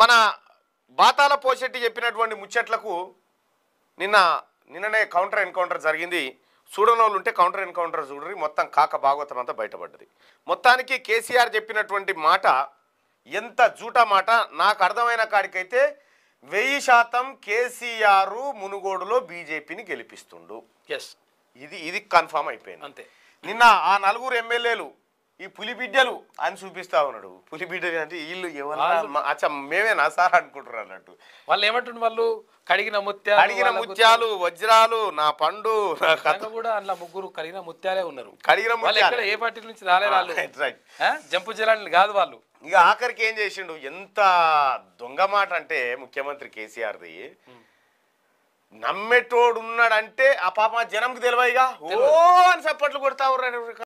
మన బాతాల పోషెట్టి చెప్పినటువంటి ముచ్చట్లకు నిన్న నిన్ననే కౌంటర్ ఎన్కౌంటర్ జరిగింది చూడని వాళ్ళు ఉంటే కౌంటర్ ఎన్కౌంటర్ చూడరి మొత్తం కాక భాగవతం అంతా బయటపడ్డది మొత్తానికి కేసీఆర్ చెప్పినటువంటి మాట ఎంత జూటా మాట నాకు అర్థమైన కాడికైతే వెయ్యి శాతం కేసీఆర్ మునుగోడులో బీజేపీని గెలిపిస్తుండు ఎస్ ఇది ఇది కన్ఫామ్ అయిపోయింది అంతే నిన్న ఆ నలుగురు ఎమ్మెల్యేలు ఈ పులి బిడ్డలు అని చూపిస్తా ఉన్నాడు పులి బిడ్డలు అంటే వీళ్ళు ఎవరన్నా అచ్చా మేమేనా సార్ అనుకుంటున్నారు అన్నట్టు వాళ్ళు ఏమంటుండ్రు వాళ్ళు కడిగిన ముత్యాలు కడిగిన ముత్యాలు వజ్రాలు నా పండు కథ కూడా అందులో ముగ్గురు కడిగిన ముత్యాలే ఉన్నారు కడిగిన ముత్యాలు ఏ పార్టీ నుంచి రాలేదు వాళ్ళు జంపు జలాన్ని కాదు వాళ్ళు ఇక ఆఖరికి ఏం చేసిండు ఎంత దొంగ మాట అంటే ముఖ్యమంత్రి కేసీఆర్ది నమ్మేటోడున్నాడంటే ఆ పాప జనంకి తెలివైగా ఓ అని చప్పట్లు కొడతా